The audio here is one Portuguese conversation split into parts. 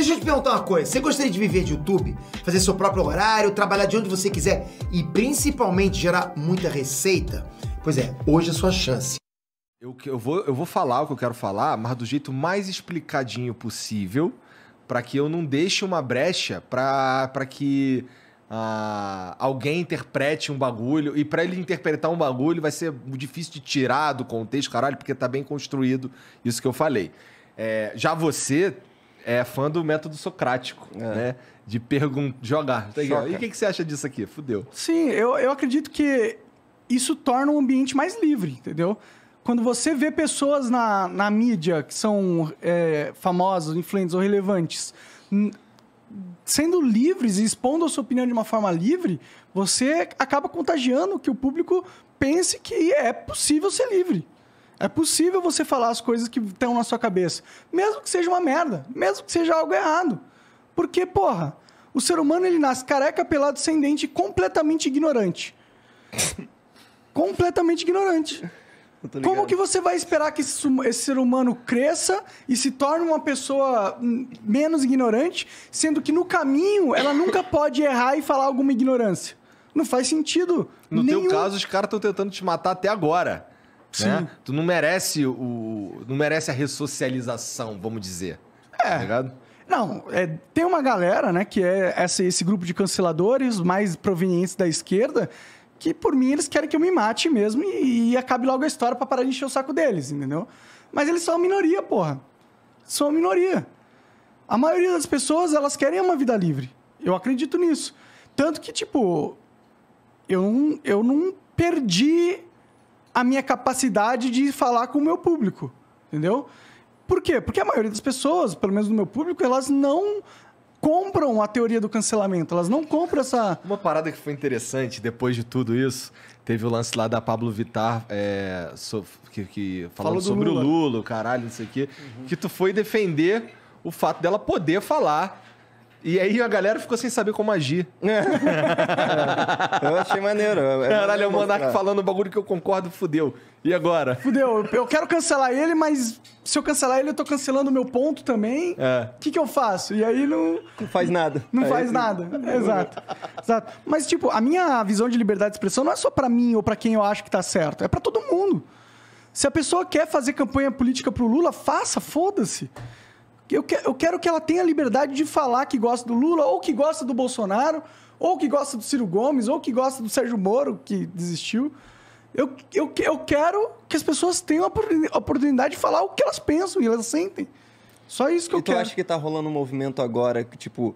Deixa eu te perguntar uma coisa. Você gostaria de viver de YouTube? Fazer seu próprio horário, trabalhar de onde você quiser e principalmente gerar muita receita? Pois é, hoje é a sua chance. Eu, eu, vou, eu vou falar o que eu quero falar, mas do jeito mais explicadinho possível, para que eu não deixe uma brecha para que ah, alguém interprete um bagulho. E para ele interpretar um bagulho vai ser difícil de tirar do contexto, caralho, porque tá bem construído isso que eu falei. É, já você é fã do método socrático, é. né? De perguntar, jogar. Tá e o que, que você acha disso aqui? Fudeu. Sim, eu, eu acredito que isso torna o ambiente mais livre, entendeu? Quando você vê pessoas na, na mídia que são é, famosas, influentes ou relevantes, sendo livres e expondo a sua opinião de uma forma livre, você acaba contagiando que o público pense que é possível ser livre. É possível você falar as coisas que estão na sua cabeça, mesmo que seja uma merda, mesmo que seja algo errado. Porque, porra, o ser humano ele nasce careca, pelado, sem dente, completamente ignorante. completamente ignorante. Como que você vai esperar que esse, esse, ser humano cresça e se torne uma pessoa hum, menos ignorante, sendo que no caminho ela nunca pode errar e falar alguma ignorância? Não faz sentido. No nenhum. teu caso, os caras estão tentando te matar até agora. Sim. Né? Tu não merece o. não merece a ressocialização, vamos dizer. É. Tá Não, é, tem uma galera, né, que é essa, esse grupo de canceladores mais provenientes da esquerda, que por mim eles querem que eu me mate mesmo e, e acabe logo a história para parar de encher o saco deles, entendeu? Mas eles são uma minoria, porra. São uma minoria. A maioria das pessoas, elas querem uma vida livre. Eu acredito nisso. Tanto que, tipo, eu, eu não perdi a minha capacidade de falar com o meu público, entendeu? Por quê? Porque a maioria das pessoas, pelo menos do meu público, elas não compram a teoria do cancelamento, elas não compram essa. Uma parada que foi interessante depois de tudo isso, teve o lance lá da Pablo Vittar é, so, que, que falando sobre Lula. o Lula, caralho, não sei o quê, uhum. que tu foi defender o fato dela poder falar e aí a galera ficou sem saber como agir. Eu achei maneiro. É Caralho, é o Monark falando o bagulho que eu concordo, fudeu. E agora? Fudeu, eu quero cancelar ele, mas se eu cancelar ele, eu tô cancelando o meu ponto também. É. O é. que, que eu faço? E aí não. Não faz nada. Não aí faz é nada. Exato. Exato. Mas, tipo, a minha visão de liberdade de expressão não é só para mim ou para quem eu acho que tá certo. É para todo mundo. Se a pessoa quer fazer campanha política pro Lula, faça, foda-se. Eu, que, eu quero que ela tenha liberdade de falar que gosta do Lula, ou que gosta do Bolsonaro, ou que gosta do Ciro Gomes, ou que gosta do Sérgio Moro, que desistiu. Eu, eu, eu quero que as pessoas tenham a oportunidade de falar o que elas pensam e elas sentem. Só isso que e eu quero. E tu acha que tá rolando um movimento agora que, tipo,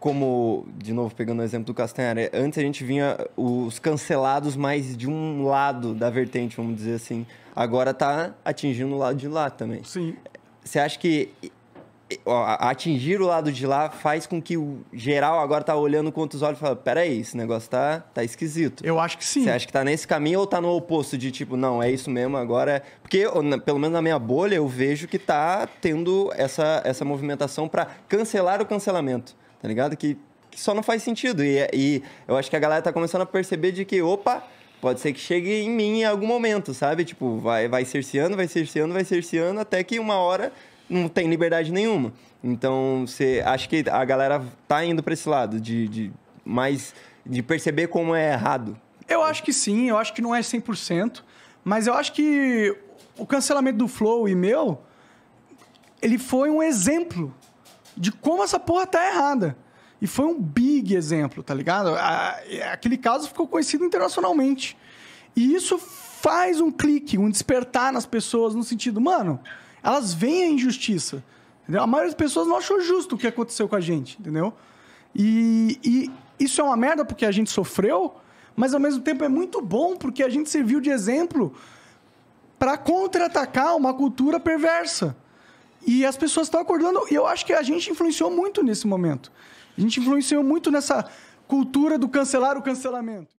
como, de novo, pegando o exemplo do Castanhari, antes a gente vinha os cancelados mais de um lado da vertente, vamos dizer assim. Agora tá atingindo o lado de lá também. Sim. Você acha que atingir o lado de lá faz com que o geral agora tá olhando com outros olhos e fala, peraí, esse negócio tá, tá esquisito. Eu acho que sim. Você acha que tá nesse caminho ou tá no oposto de tipo, não, é isso mesmo agora? É... Porque, pelo menos na minha bolha, eu vejo que tá tendo essa, essa movimentação para cancelar o cancelamento, tá ligado? Que, que só não faz sentido. E, é, e eu acho que a galera tá começando a perceber de que, opa, pode ser que chegue em mim em algum momento, sabe? Tipo, vai, vai cerceando, vai cerceando, vai cerceando, até que uma hora não tem liberdade nenhuma. Então, você acho que a galera tá indo para esse lado de, de mais de perceber como é errado. Eu acho que sim, eu acho que não é 100%, mas eu acho que o cancelamento do Flow e meu, ele foi um exemplo de como essa porra tá errada. E foi um big exemplo, tá ligado? Aquele caso ficou conhecido internacionalmente. E isso faz um clique, um despertar nas pessoas no sentido, mano, elas veem a injustiça. Entendeu? A maioria das pessoas não achou justo o que aconteceu com a gente, entendeu? E, e isso é uma merda porque a gente sofreu, mas ao mesmo tempo é muito bom porque a gente serviu de exemplo para contra-atacar uma cultura perversa. E as pessoas estão acordando, e eu acho que a gente influenciou muito nesse momento. A gente influenciou muito nessa cultura do cancelar o cancelamento.